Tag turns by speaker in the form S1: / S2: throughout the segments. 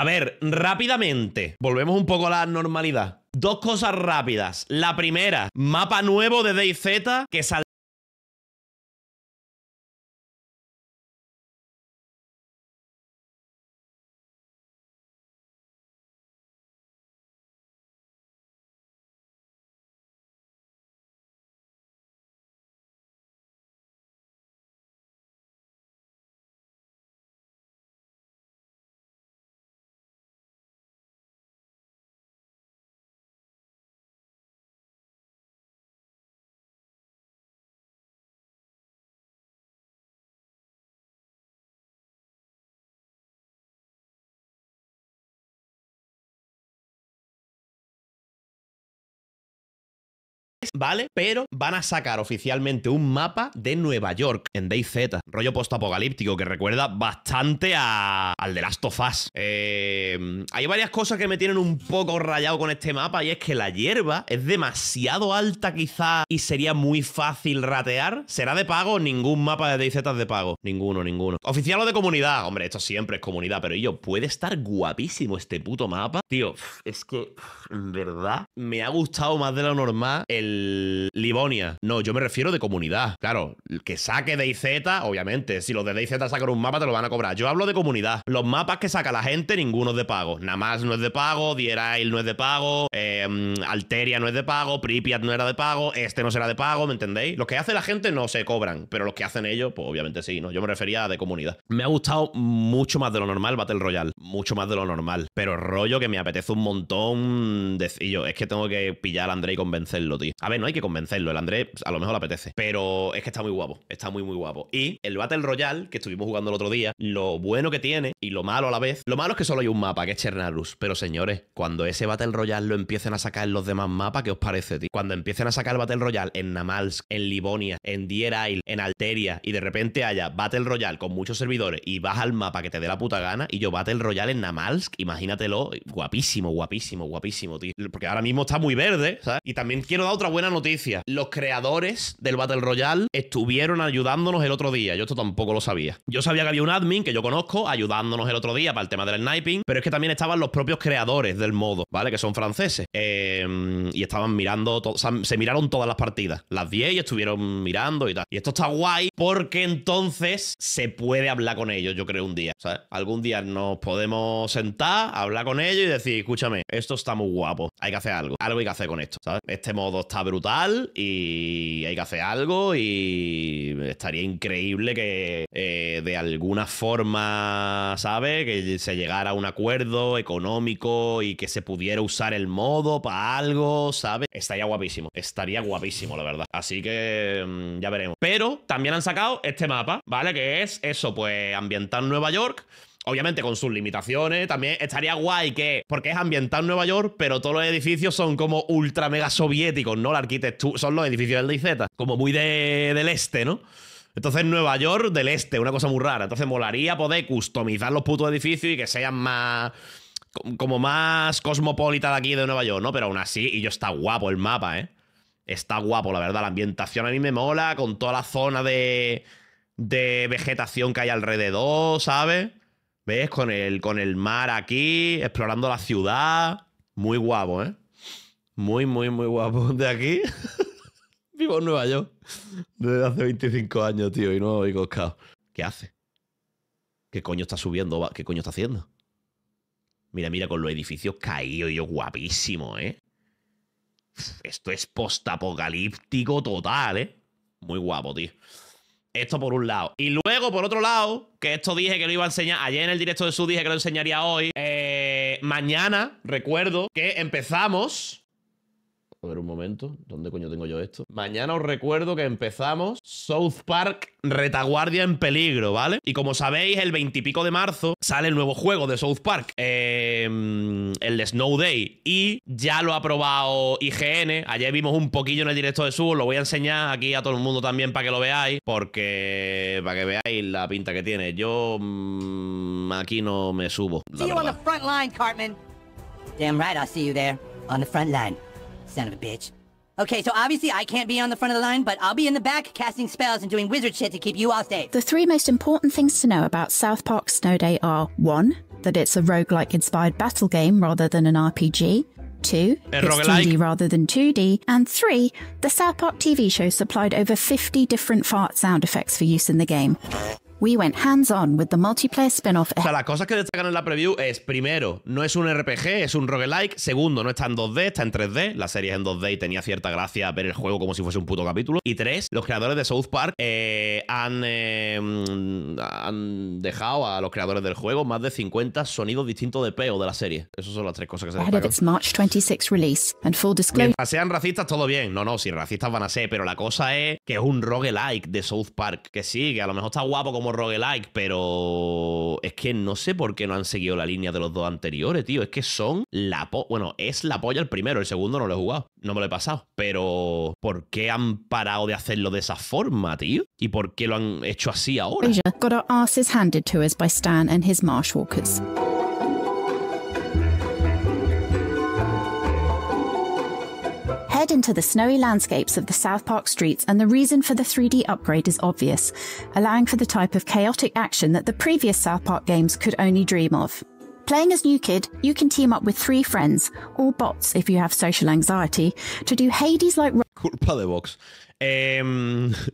S1: A ver, rápidamente, volvemos un poco a la normalidad. Dos cosas rápidas. La primera, mapa nuevo de DayZ que saldrá ¿vale? Pero van a sacar oficialmente un mapa de Nueva York en DayZ, rollo postapocalíptico que recuerda bastante a, al de Last of Us. Em, hay varias cosas que me tienen un poco rayado con este mapa y es que la hierba es demasiado alta quizá y sería muy fácil ratear. ¿Será de pago? Ningún mapa de DayZ es de pago. Ninguno, ninguno. Oficial o de comunidad. Hombre, esto siempre es comunidad, pero yo, puede estar guapísimo este puto mapa. Tío, es que, en verdad, me ha gustado más de lo normal el Livonia. No, yo me refiero de comunidad. Claro, que saque DayZ, obviamente. Si los de DayZ sacan un mapa, te lo van a cobrar. Yo hablo de comunidad. Los mapas que saca la gente, ninguno es de pago. Namás no es de pago, Dierail no es de pago, em, Alteria no es de pago, Pripyat no era de pago, este no será de pago, ¿me entendéis? Los que hace la gente no se cobran, pero los que hacen ellos, pues obviamente sí, ¿no? Yo me refería a de comunidad. Me ha gustado mucho más de lo normal Battle Royale, mucho más de lo normal, pero rollo que me apetece un montón De yo, es que tengo que pillar a André y convencerlo, tío. A ver, no hay que convencerlo. El André pues, a lo mejor le apetece. Pero es que está muy guapo. Está muy, muy guapo. Y el Battle Royale, que estuvimos jugando el otro día, lo bueno que tiene y lo malo a la vez. Lo malo es que solo hay un mapa, que es Chernarus. Pero señores, cuando ese Battle Royale lo empiecen a sacar en los demás mapas, ¿qué os parece, tío? Cuando empiecen a sacar el Battle Royale en Namalsk, en Livonia, en Dier Isle, en Alteria, y de repente haya Battle Royale con muchos servidores y vas al mapa que te dé la puta gana, y yo Battle Royale en Namalsk, imagínatelo, guapísimo, guapísimo, guapísimo, tío. Porque ahora mismo está muy verde, ¿sabes? Y también quiero dar otra buena noticia. Los creadores del Battle Royale estuvieron ayudándonos el otro día. Yo esto tampoco lo sabía. Yo sabía que había un admin que yo conozco ayudándonos el otro día para el tema del sniping, pero es que también estaban los propios creadores del modo, ¿vale? Que son franceses. Em, y estaban mirando, se miraron todas las partidas, las 10 y estuvieron mirando y tal. Y esto está guay porque entonces se puede hablar con ellos, yo creo, un día. ¿sabes? Algún día nos podemos sentar, hablar con ellos y decir, escúchame, esto está muy guapo hay que hacer algo. Algo hay que hacer con esto, ¿sabes? Este modo está brutal y hay que hacer algo y estaría increíble que eh, de alguna forma, ¿sabes? Que se llegara a un acuerdo económico y que se pudiera usar el modo para algo, ¿sabes? Estaría guapísimo. Estaría guapísimo, la verdad. Así que mm, ya veremos. Pero también han sacado este mapa, ¿vale? Que es eso, pues ambientar Nueva York. Obviamente con sus limitaciones, también estaría guay que, porque es ambiental Nueva York, pero todos los edificios son como ultra mega soviéticos, ¿no? La arquitectura, son los edificios del DZ, como muy del este, ¿no? Entonces Nueva York del este, una cosa muy rara. Entonces molaría poder customizar los putos edificios y que sean más como más cosmopolita de aquí de Nueva York, ¿no? Pero aún así, y yo está guapo el mapa, ¿eh? Está guapo, la verdad. La ambientación a mí me mola, con toda la zona de, de vegetación que hay alrededor, ¿sabes? ¿Ves? Con el, con el mar aquí, explorando la ciudad. Muy guapo, ¿eh? Muy, muy, muy guapo. De aquí. Vivo en Nueva York. Desde hace 25 años, tío, y no voy coscado. ¿Qué hace? ¿Qué coño está subiendo? ¿Qué coño está haciendo? Mira, mira, con los edificios caídos, yo guapísimo, ¿eh? Esto es postapocalíptico total, ¿eh? Muy guapo, tío. Esto por un lado. Y luego, por otro lado, que esto dije que lo iba a enseñar. Ayer en el directo de su dije que lo enseñaría hoy. Eh, mañana, recuerdo que empezamos a ver un momento, ¿dónde coño tengo yo esto? Mañana os recuerdo que empezamos South Park Retaguardia en Peligro, ¿vale? Y como sabéis, el veintipico de marzo sale el nuevo juego de South Park, em, el Snow Day, y ya lo ha probado IGN. Ayer vimos un poquillo en el directo de Subo, lo voy a enseñar aquí a todo el mundo también para que lo veáis, porque para que veáis la pinta que tiene. Yo mm, aquí no me subo.
S2: Damn right, I'll see you there on the front line. Son of a bitch. Okay, so obviously I can't be on the front of the line, but I'll be in the back casting spells and doing wizard shit to keep you all safe. The three most important things to know about South Park Snow Day are 1. That it's a roguelike inspired battle game rather than an RPG. 2. it's roguelike. 3D rather than 2D. And 3. The South Park TV show supplied over 50 different fart sound effects for use in the game. O sea,
S1: las cosas que destacan en la preview es, primero, no es un RPG, es un roguelike. Segundo, no está en 2D, está en 3D. La serie es en 2D y tenía cierta gracia ver el juego como si fuese un puto capítulo. Y tres, los creadores de South Park eh, han, eh, han dejado a los creadores del juego más de 50 sonidos distintos de peo de la serie. Esas son las tres cosas que se destacan. sean racistas, todo bien. No, no, si racistas van a ser, pero la cosa es que es un roguelike de South Park. Que sí, que a lo mejor está guapo como roguelike, pero es que no sé por qué no han seguido la línea de los dos anteriores, tío. Es que son la Bueno, es la polla el primero, el segundo no lo he jugado, no me lo he pasado. Pero, ¿por qué han parado de hacerlo de esa forma, tío? ¿Y por qué lo han hecho así ahora?
S2: Head into the snowy landscapes of the South Park streets and the reason for the 3D upgrade is obvious, allowing for the type of chaotic action that the previous South Park games could only dream of. Playing as New Kid, you can team up with three friends, or bots if you have social anxiety, to do Hades-like... Cool,
S1: play the box. Um...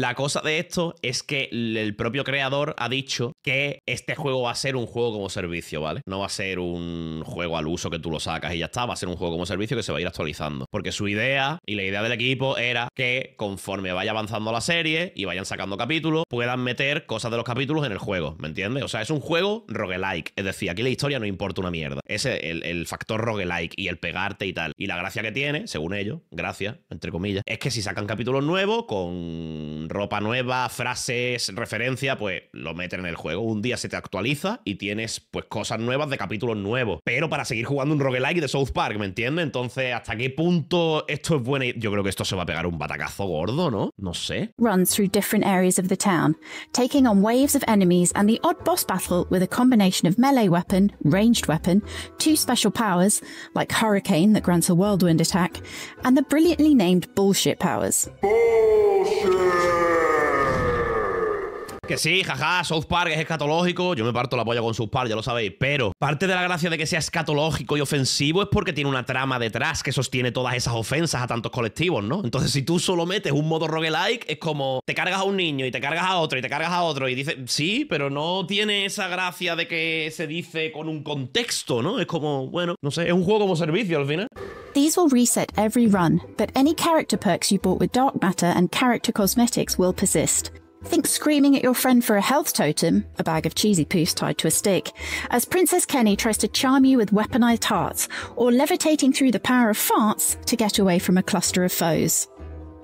S1: La cosa de esto es que el propio creador ha dicho que este juego va a ser un juego como servicio, ¿vale? No va a ser un juego al uso que tú lo sacas y ya está, va a ser un juego como servicio que se va a ir actualizando. Porque su idea y la idea del equipo era que conforme vaya avanzando la serie y vayan sacando capítulos, puedan meter cosas de los capítulos en el juego, ¿me entiendes? O sea, es un juego roguelike, es decir, aquí la historia no importa una mierda. Ese el, el factor roguelike y el pegarte y tal. Y la gracia que tiene, según ellos, gracia, entre comillas, es que si sacan capítulos nuevos con ropa nueva, frases, referencia, pues lo meten en el juego. Un día se te actualiza y tienes pues cosas nuevas de capítulos nuevos. Pero para seguir jugando un roguelike de South Park, ¿me entiendes? Entonces, ¿hasta qué punto esto es bueno? Yo creo que esto se va a pegar un batacazo gordo, ¿no? No sé.
S2: Runs through different areas of the town, taking on waves of enemies and the odd boss battle with a combination of melee weapon, ranged weapon, two special powers like hurricane that grants a whirlwind attack, and the brilliantly named bullshit powers.
S1: Que sí, jaja, South Park es escatológico, yo me parto la polla con South Park, ya lo sabéis, pero parte de la gracia de que sea escatológico y ofensivo es porque tiene una trama detrás que sostiene todas esas ofensas a tantos colectivos, ¿no? Entonces, si tú solo metes un modo roguelike, es como te cargas a un niño y te cargas a otro y te cargas a otro y dices, sí, pero no tiene esa gracia de que se dice con un contexto, ¿no? Es como, bueno, no sé, es un juego como servicio al final.
S2: These will reset every run, but any character perks you bought with Dark Matter and character cosmetics will persist. Think screaming at your friend for a health totem, a bag of cheesy poofs tied to a stick, as Princess Kenny tries to charm you with weaponized hearts, or levitating through the power of farts to get away from a cluster of foes.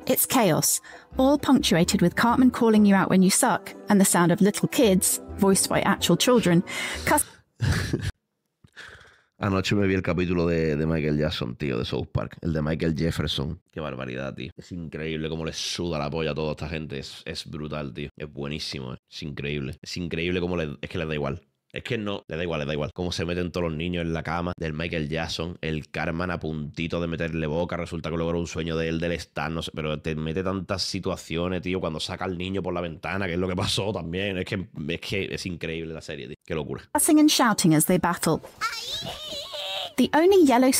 S2: It's chaos, all punctuated with Cartman calling you out when you suck, and the sound of little kids, voiced by actual children, cuss.
S1: Anoche me vi el capítulo de, Michael Jackson, tío, de South Park. El de Michael Jefferson. Qué barbaridad, tío. Es increíble cómo le suda la polla a toda esta gente. Es, es brutal, tío. Es buenísimo, eh. es increíble. Es increíble cómo les, es que les da igual. Es que no, le da igual, le da igual. Cómo se meten todos los niños en la cama del Michael Jackson, el Carmen a puntito de meterle boca, resulta que logró un sueño de él del estar no pero te mete tantas situaciones, tío, cuando saca al niño por la ventana, que es lo que pasó también. Es que es, que es increíble la serie, tío. Qué locura.
S2: The only yellow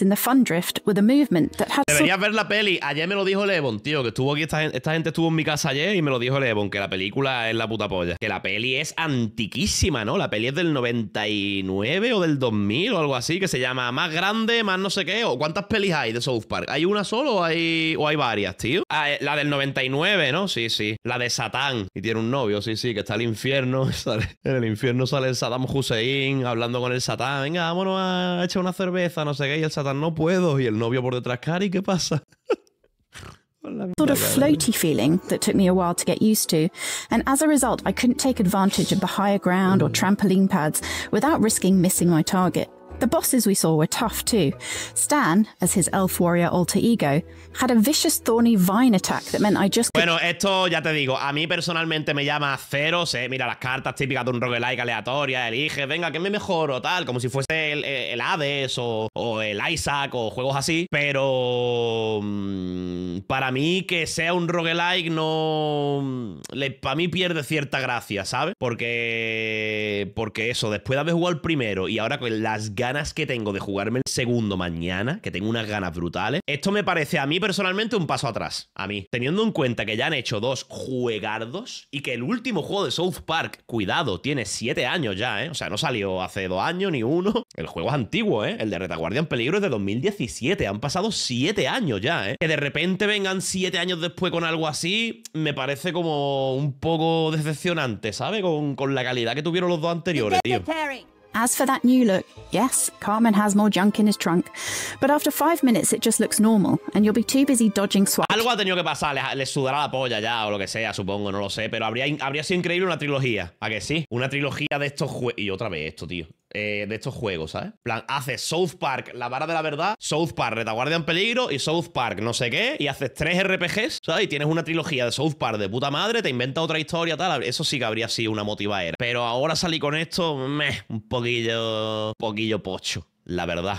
S2: in the fun drift were the movement that Deberías
S1: ver la peli. Ayer me lo dijo Levon, tío, que estuvo aquí, esta gente, esta gente estuvo en mi casa ayer y me lo dijo Levon, que la película es la puta polla. Que la peli es antiquísima, ¿no? La peli es del 99 o del 2000 o algo así, que se llama Más Grande, Más No sé qué. ¿O cuántas pelis hay de South Park? ¿Hay una solo o hay, o hay varias, tío? Ah, eh, la del 99, ¿no? Sí, sí. La de Satán. Y tiene un novio, sí, sí, que está el infierno. Sale, en el infierno sale el Saddam Hussein hablando con el Satán. Venga, vámonos a echa una cerveza, no sé qué, y el Satán no puedo, y el novio por detrás, Cari, ¿qué pasa? sort of floaty
S2: feeling that took me a while to get used to, and as a result, I couldn't take advantage of the higher ground or mm. trampoline pads without risking missing my target. Bueno,
S1: esto ya te digo, a mí personalmente me llama cero, sé, mira las cartas típicas de un roguelike aleatoria, elige, venga, que me mejoro, tal, como si fuese el, Hades o, el Isaac o juegos así, pero mm, para mí que sea un roguelike no mm, para mí pierde cierta gracia, ¿sabes? Porque porque eso, después de haber jugado el primero y ahora con las ganas ganas que tengo de jugarme el segundo mañana, que tengo unas ganas brutales. Esto me parece a mí personalmente un paso atrás, a mí. Teniendo en cuenta que ya han hecho dos juegardos y que el último juego de South Park, cuidado, tiene siete años ya, ¿eh? O sea, no salió hace dos años ni uno. El juego es antiguo, ¿eh? El de Retaguardia en Peligro es de 2017. Han pasado siete años ya, ¿eh? Que de repente vengan siete años después con algo así, me parece como un poco decepcionante, ¿sabes? Con, con la calidad que tuvieron los dos anteriores, tío.
S2: As for that new look, yes, Carmen has more junk in his trunk, but after five minutes it just looks normal, and you'll be too busy dodging
S1: swag. Algo ha tenido que pasar, le les sudará la polla ya, o lo que sea, supongo, no lo sé, pero habría, habría sido increíble una trilogía, ¿a que sí? Una trilogía de estos juegos... Y otra vez esto, tío. Eh, de estos juegos, ¿sabes? plan, haces South Park, la vara de la verdad, South Park, Retaguardia en Peligro y South Park, no sé qué, y haces tres RPGs, ¿sabes? Y tienes una trilogía de South Park de puta madre, te inventa otra historia, tal. Eso sí que habría sido una era Pero ahora salí con esto, meh, un poquillo, poquillo pocho la verdad.